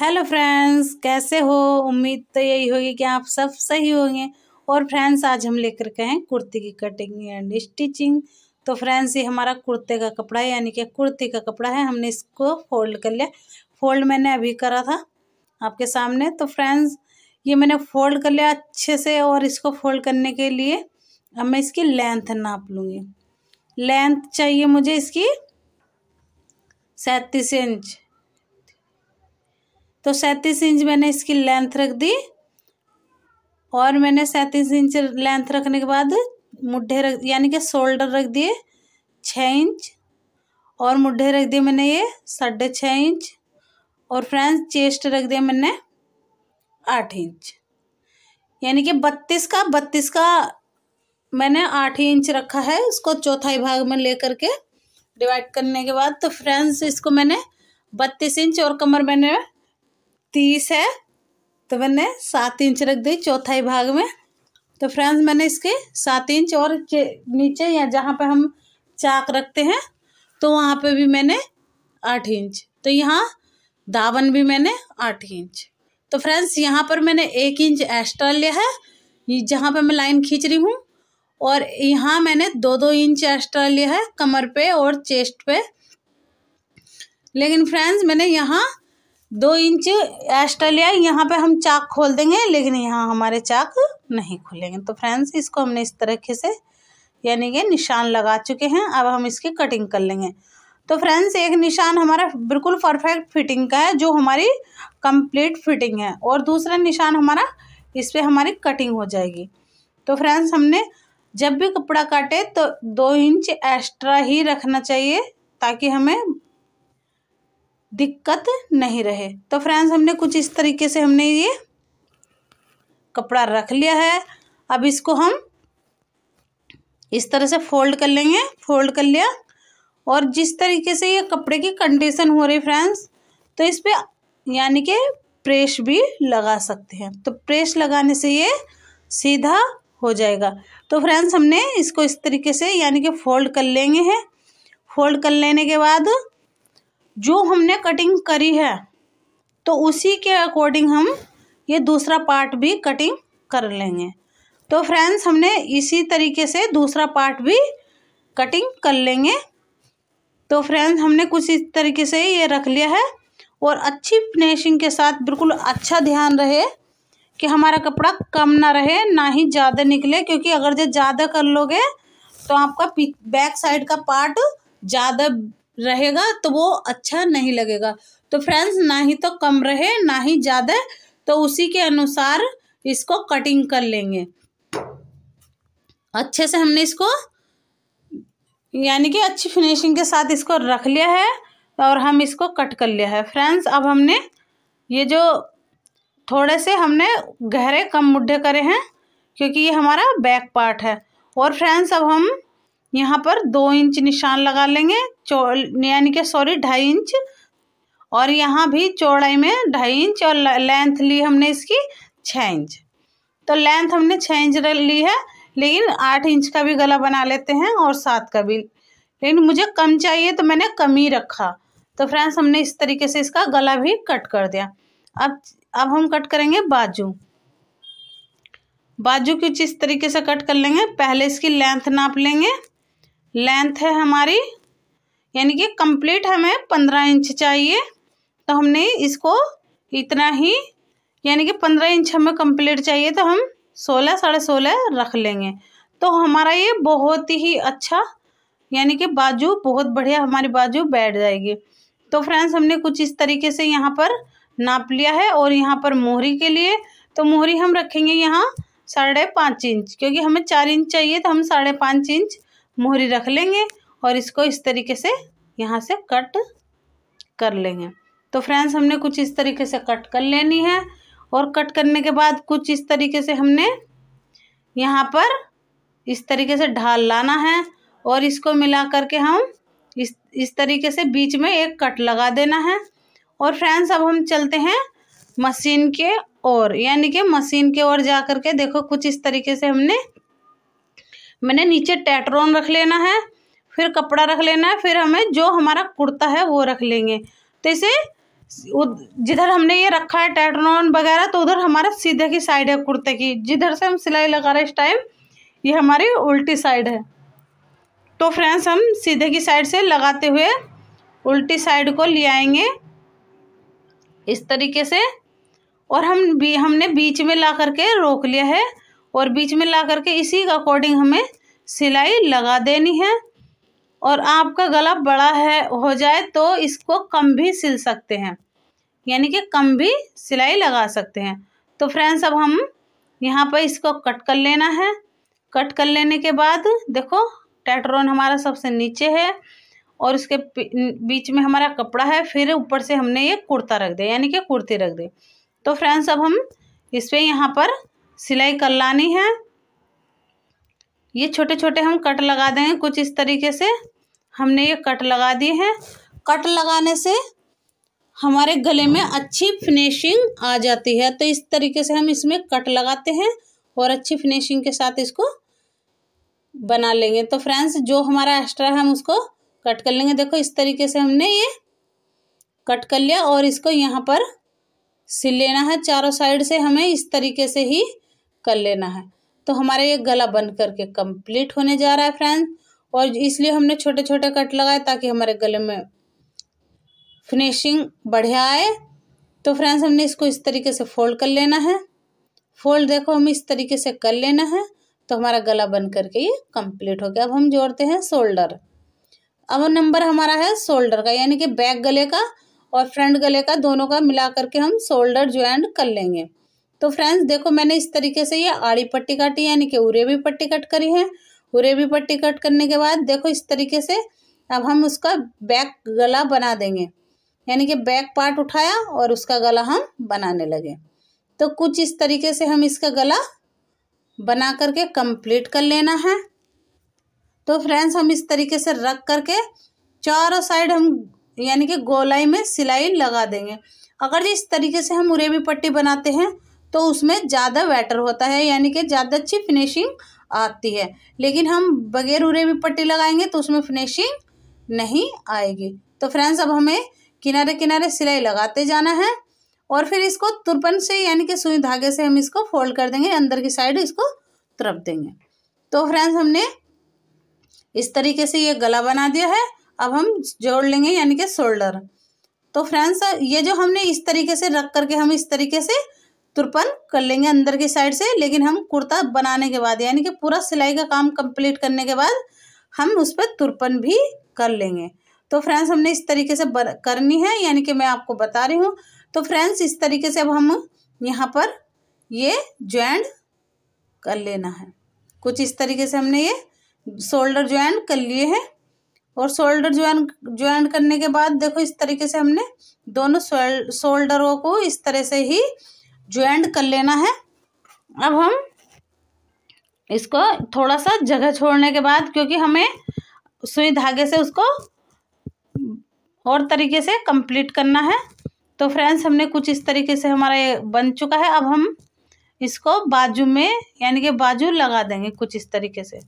hello friends कैसे हो उम्मीद तो यही होगी कि आप सब सही होंगे और फ्रेंड्स आज हम लेकर के हैं कुर्ती की कटिंग एंड स्टिचिंग तो फ्रेंड्स ये हमारा कुर्ते का कपड़ा है यानी कि कुर्ती का कपड़ा है हमने इसको फोल्ड कर लिया फोल्ड मैंने अभी करा था आपके सामने तो फ्रेंड्स ये मैंने फोल्ड कर लिया अच्छे से और इसको फोल्ड करने के लिए अब मैं इसकी लेंथ नाप लूँगी लेंथ चाहिए मुझे इसकी सैंतीस इंच तो सैंतीस इंच मैंने इसकी लेंथ रख दी और मैंने सैंतीस इंच लेंथ रखने के बाद मुड्ढे रख यानी कि शोल्डर रख दिए छः इंच और मुड्ढे रख दिए मैंने ये साढ़े छः इंच और फ्रेंड्स चेस्ट रख दिया मैंने आठ इंच यानी कि बत्तीस का बत्तीस का मैंने आठ इंच रखा है उसको चौथाई भाग में ले करके डिवाइड करने के बाद तो फ्रेंड्स इसको मैंने बत्तीस इंच और कमर मैंने तीस है तो मैंने सात इंच रख दी चौथाई भाग में तो फ्रेंड्स मैंने इसके सात इंच और नीचे या जहाँ पे हम चाक रखते हैं तो वहाँ पे भी मैंने आठ इंच तो यहाँ दावन भी मैंने आठ इंच तो फ्रेंड्स यहाँ पर मैंने एक इंच एक्स्ट्रा लिया है जहाँ पे मैं लाइन खींच रही हूँ और यहाँ मैंने दो दो इंच एक्स्ट्रा लिया है कमर पे और चेस्ट पे लेकिन फ्रेंड्स मैंने यहाँ दो इंच एक्स्ट्रा लिया यहाँ पे हम चाक खोल देंगे लेकिन यहाँ हमारे चाक नहीं खुलेंगे तो फ्रेंड्स इसको हमने इस तरीके से यानी कि निशान लगा चुके हैं अब हम इसकी कटिंग कर लेंगे तो फ्रेंड्स एक निशान हमारा बिल्कुल परफेक्ट फिटिंग का है जो हमारी कंप्लीट फिटिंग है और दूसरा निशान हमारा इस पर हमारी कटिंग हो जाएगी तो फ्रेंड्स हमने जब भी कपड़ा काटे तो दो इंच एक्स्ट्रा ही रखना चाहिए ताकि हमें दिक्कत नहीं रहे तो फ्रेंड्स हमने कुछ इस तरीके से हमने ये कपड़ा रख लिया है अब इसको हम इस तरह से फोल्ड कर लेंगे फोल्ड कर लिया और जिस तरीके से ये कपड़े की कंडीशन हो रही फ्रेंड्स तो इस पर यानी कि प्रेस भी लगा सकते हैं तो प्रेस लगाने से ये सीधा हो जाएगा तो फ्रेंड्स हमने इसको इस तरीके से यानी कि फोल्ड कर लेंगे हैं फोल्ड कर लेने के बाद जो हमने कटिंग करी है तो उसी के अकॉर्डिंग हम ये दूसरा पार्ट भी कटिंग कर लेंगे तो फ्रेंड्स हमने इसी तरीके से दूसरा पार्ट भी कटिंग कर लेंगे तो फ्रेंड्स हमने कुछ इस तरीके से ये रख लिया है और अच्छी फिनिशिंग के साथ बिल्कुल अच्छा ध्यान रहे कि हमारा कपड़ा कम ना रहे ना ही ज़्यादा निकले क्योंकि अगर जब ज़्यादा कर लोगे तो आपका बैक साइड का पार्ट ज़्यादा रहेगा तो वो अच्छा नहीं लगेगा तो फ्रेंड्स ना ही तो कम रहे ना ही ज़्यादा तो उसी के अनुसार इसको कटिंग कर लेंगे अच्छे से हमने इसको यानी कि अच्छी फिनिशिंग के साथ इसको रख लिया है और हम इसको कट कर लिया है फ्रेंड्स अब हमने ये जो थोड़े से हमने गहरे कम मुड्ढे करे हैं क्योंकि ये हमारा बैक पार्ट है और फ्रेंड्स अब हम यहाँ पर दो इंच निशान लगा लेंगे यानी कि सॉरी ढाई इंच और यहाँ भी चौड़ाई में ढाई इंच और लेंथ ली हमने इसकी छः इंच तो लेंथ हमने छः इंच ली है लेकिन आठ इंच का भी गला बना लेते हैं और सात का भी लेकिन मुझे कम चाहिए तो मैंने कम ही रखा तो फ्रेंड्स हमने इस तरीके से इसका गला भी कट कर दिया अब अब हम कट करेंगे बाजू बाजू कुछ इस तरीके से कट कर लेंगे पहले इसकी लेंथ नाप लेंगे लेंथ है हमारी यानी कि कंप्लीट हमें पंद्रह इंच चाहिए तो हमने इसको इतना ही यानी कि पंद्रह इंच हमें कंप्लीट चाहिए तो हम सोलह साढ़े सोलह रख लेंगे तो हमारा ये बहुत ही अच्छा यानी कि बाजू बहुत बढ़िया हमारी बाजू बैठ जाएगी तो फ्रेंड्स हमने कुछ इस तरीके से यहाँ पर नाप लिया है और यहाँ पर मोहरी के लिए तो मोहरी हम रखेंगे यहाँ साढ़े पाँच इंच क्योंकि हमें चार इंच चाहिए तो हम साढ़े पाँच इंच मोहरी रख लेंगे और इसको इस तरीके से यहाँ से कट कर लेंगे तो फ्रेंड्स हमने कुछ इस तरीके से कट कर लेनी है और कट करने के बाद कुछ इस तरीके से हमने यहाँ पर इस तरीके से ढाल लाना है और इसको मिला करके हम इस इस तरीके से बीच में एक कट लगा देना है और फ्रेंड्स अब हम चलते हैं मशीन के और यानी कि मशीन के ओर जा करके देखो कुछ इस तरीके से हमने मैंने नीचे टैटरोन रख लेना है फिर कपड़ा रख लेना है फिर हमें जो हमारा कुर्ता है वो रख लेंगे तो इसे जिधर हमने ये रखा है टैटरोन वगैरह तो उधर हमारा सीधे की साइड है कुर्ते की जिधर से हम सिलाई लगा रहे हैं इस टाइम ये हमारी उल्टी साइड है तो फ्रेंड्स हम सीधे की साइड से लगाते हुए उल्टी साइड को ले आएंगे इस तरीके से और हम भी हमने बीच में ला करके रोक लिया है और बीच में ला करके इसी के अकॉर्डिंग हमें सिलाई लगा देनी है और आपका गला बड़ा है हो जाए तो इसको कम भी सिल सकते हैं यानी कि कम भी सिलाई लगा सकते हैं तो फ्रेंड्स अब हम यहाँ पर इसको कट कर लेना है कट कर लेने के बाद देखो टैटरोन हमारा सबसे नीचे है और उसके बीच में हमारा कपड़ा है फिर ऊपर से हमने ये कुर्ता रख दिया यानी कि कुर्ती रख दी तो फ्रेंड्स अब हम इस पर यहाँ पर सिलाई कर लानी है ये छोटे छोटे हम कट लगा देंगे कुछ इस तरीके से हमने ये कट लगा दिए हैं कट लगाने से हमारे गले में अच्छी फिनिशिंग आ जाती है तो इस तरीके से हम इसमें कट लगाते हैं और अच्छी फिनिशिंग के साथ इसको बना लेंगे तो फ्रेंड्स जो हमारा एक्स्ट्रा है हम उसको कट कर लेंगे देखो इस तरीके से हमने ये कट कर लिया और इसको यहाँ पर सिल लेना है चारों साइड से हमें इस तरीके से ही कर लेना है तो हमारा ये गला बंद करके कंप्लीट होने जा रहा है फ्रेंड्स और इसलिए हमने छोटे छोटे कट लगाए ताकि हमारे गले में फिनिशिंग बढ़िया आए तो फ्रेंड्स हमने इसको इस तरीके से फोल्ड कर लेना है फोल्ड देखो हमें इस तरीके से कर लेना है तो हमारा गला बंद करके ये कंप्लीट हो गया अब हम जोड़ते हैं शोल्डर अब नंबर हमारा है शोल्डर का यानी कि बैक गले का और फ्रंट गले का दोनों का मिला करके हम शोल्डर ज्वाइन कर लेंगे तो फ्रेंड्स देखो मैंने इस तरीके से ये आड़ी पट्टी काटी यानी कि उरेवी पट्टी कट करी है उरेवी पट्टी कट करने के बाद देखो इस तरीके से अब हम उसका बैक गला बना देंगे यानी कि बैक पार्ट उठाया और उसका गला हम बनाने लगे तो कुछ इस तरीके से हम इसका गला बना करके कंप्लीट कर लेना है तो फ्रेंड्स हम इस तरीके से रख करके चारों साइड हम यानी कि गोलाई में सिलाई लगा देंगे अगर इस तरीके से हम उरेवी पट्टी बनाते हैं तो उसमें ज़्यादा बेटर होता है यानी कि ज़्यादा अच्छी फिनिशिंग आती है लेकिन हम बगैर उरे भी पट्टी लगाएंगे तो उसमें फिनिशिंग नहीं आएगी तो फ्रेंड्स अब हमें किनारे किनारे सिलाई लगाते जाना है और फिर इसको तुरपन से यानी कि सुई धागे से हम इसको फोल्ड कर देंगे अंदर की साइड इसको तुरप देंगे तो फ्रेंड्स हमने इस तरीके से ये गला बना दिया है अब हम जोड़ लेंगे यानी कि शोल्डर तो फ्रेंड्स ये जो हमने इस तरीके से रख करके हम इस तरीके से तुरपन कर लेंगे अंदर की साइड से लेकिन हम कुर्ता बनाने के बाद यानी कि पूरा सिलाई का काम कंप्लीट करने के बाद हम उस पर तुरपन भी कर लेंगे तो फ्रेंड्स हमने इस तरीके से करनी है यानी कि मैं आपको बता रही हूँ तो फ्रेंड्स इस तरीके से अब हम यहाँ पर ये ज्वाइंट कर लेना है कुछ इस तरीके से हमने ये शोल्डर ज्वाइंट कर लिए हैं और शोल्डर ज्वाइन ज्वाइन करने के बाद देखो इस तरीके से हमने दोनों शोल्डरों को इस तरह से ही ज्वाइंट कर लेना है अब हम इसको थोड़ा सा जगह छोड़ने के बाद क्योंकि हमें सुई धागे से उसको और तरीके से कंप्लीट करना है तो फ्रेंड्स हमने कुछ इस तरीके से हमारा ये बन चुका है अब हम इसको बाजू में यानी कि बाजू लगा देंगे कुछ इस तरीके से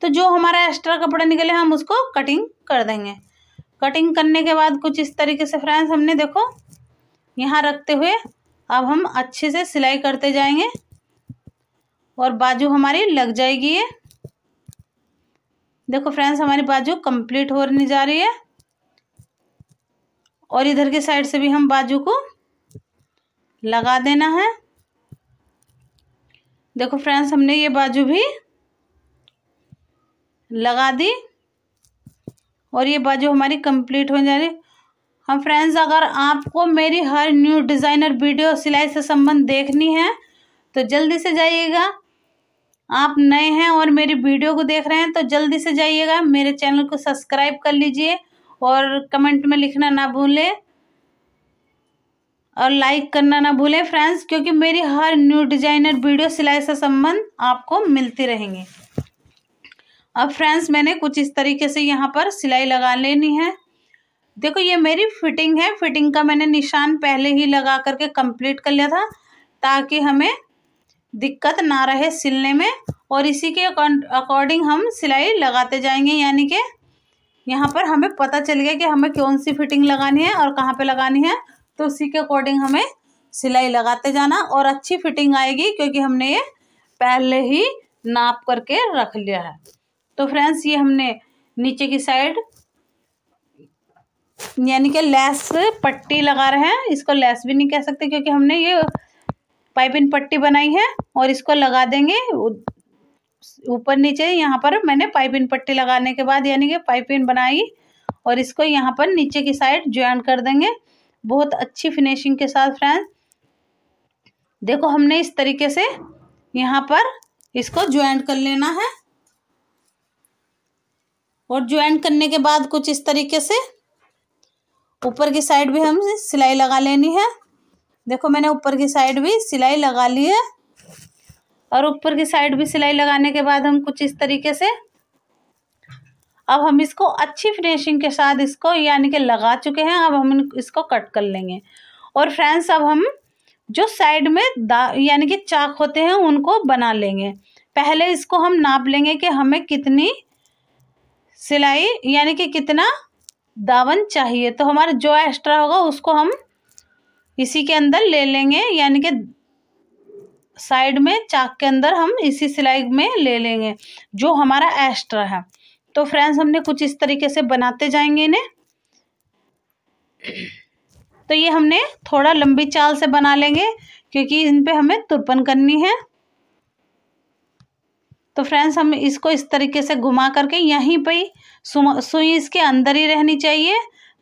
तो जो हमारा एक्स्ट्रा कपड़ा निकले हम उसको कटिंग कर देंगे कटिंग करने के बाद कुछ इस तरीके से फ्रेंड्स हमने देखो यहाँ रखते हुए अब हम अच्छे से सिलाई करते जाएंगे और बाजू हमारी लग जाएगी ये देखो फ्रेंड्स हमारी बाजू कंप्लीट होने जा रही है और इधर के साइड से भी हम बाजू को लगा देना है देखो फ्रेंड्स हमने ये बाजू भी लगा दी और ये बाजू हमारी कंप्लीट हो जा रही हम फ्रेंड्स अगर आपको मेरी हर न्यू डिज़ाइनर वीडियो सिलाई से संबंध देखनी है तो जल्दी से जाइएगा आप नए हैं और मेरी वीडियो को देख रहे हैं तो जल्दी से जाइएगा मेरे चैनल को सब्सक्राइब कर लीजिए और कमेंट में लिखना ना भूलें और लाइक करना ना भूलें फ्रेंड्स क्योंकि मेरी हर न्यू डिजाइनर वीडियो सिलाई से संबंध आपको मिलती रहेंगी अब फ्रेंड्स मैंने कुछ इस तरीके से यहाँ पर सिलाई लगा लेनी है देखो ये मेरी फिटिंग है फिटिंग का मैंने निशान पहले ही लगा करके कंप्लीट कर लिया था ताकि हमें दिक्कत ना रहे सिलने में और इसी के अकॉर्डिंग हम सिलाई लगाते जाएंगे यानी कि यहाँ पर हमें पता चल गया कि हमें कौन सी फिटिंग लगानी है और कहाँ पे लगानी है तो उसी के अकॉर्डिंग हमें सिलाई लगाते जाना और अच्छी फिटिंग आएगी क्योंकि हमने ये पहले ही नाप करके रख लिया है तो फ्रेंड्स ये हमने नीचे की साइड यानी कि लेस पट्टी लगा रहे हैं इसको लेस भी नहीं कह सकते क्योंकि हमने ये पाइपिंग पट्टी बनाई है और इसको लगा देंगे ऊपर नीचे यहाँ पर मैंने पाइपिंग पट्टी लगाने के बाद यानी कि पाइपिंग बनाई और इसको यहाँ पर नीचे की साइड ज्वाइन कर देंगे बहुत अच्छी फिनिशिंग के साथ फ्रेंड्स देखो हमने इस तरीके से यहाँ पर इसको ज्वाइन कर लेना है और ज्वाइन करने के बाद कुछ इस तरीके से ऊपर की साइड भी हम सिलाई लगा लेनी है देखो मैंने ऊपर की साइड भी सिलाई लगा ली है और ऊपर की साइड भी सिलाई लगाने के बाद हम कुछ इस तरीके से अब हम इसको अच्छी फिनिशिंग के साथ इसको यानी कि लगा चुके हैं अब हम इसको कट कर लेंगे और फ्रेंड्स अब हम जो साइड में दा यानी कि चाक होते हैं उनको बना लेंगे पहले इसको हम नाप लेंगे कि हमें कितनी सिलाई यानी कि कितना दावन चाहिए तो हमारा जो एक्स्ट्रा होगा उसको हम इसी के अंदर ले लेंगे यानी कि साइड में चाक के अंदर हम इसी सिलाई में ले लेंगे जो हमारा एक्स्ट्रा है तो फ्रेंड्स हमने कुछ इस तरीके से बनाते जाएंगे इन्हें तो ये हमने थोड़ा लंबी चाल से बना लेंगे क्योंकि इन पर हमें तुरपन करनी है तो फ्रेंड्स हम इसको इस तरीके से घुमा करके यहीं ही सुई इसके अंदर ही रहनी चाहिए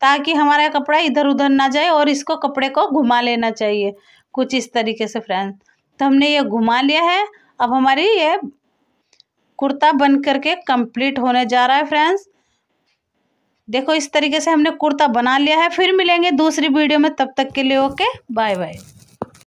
ताकि हमारा कपड़ा इधर उधर ना जाए और इसको कपड़े को घुमा लेना चाहिए कुछ इस तरीके से फ्रेंड्स तो हमने ये घुमा लिया है अब हमारी ये कुर्ता बन करके कंप्लीट होने जा रहा है फ्रेंड्स देखो इस तरीके से हमने कुर्ता बना लिया है फिर मिलेंगे दूसरी वीडियो में तब तक के लिए ओके बाय बाय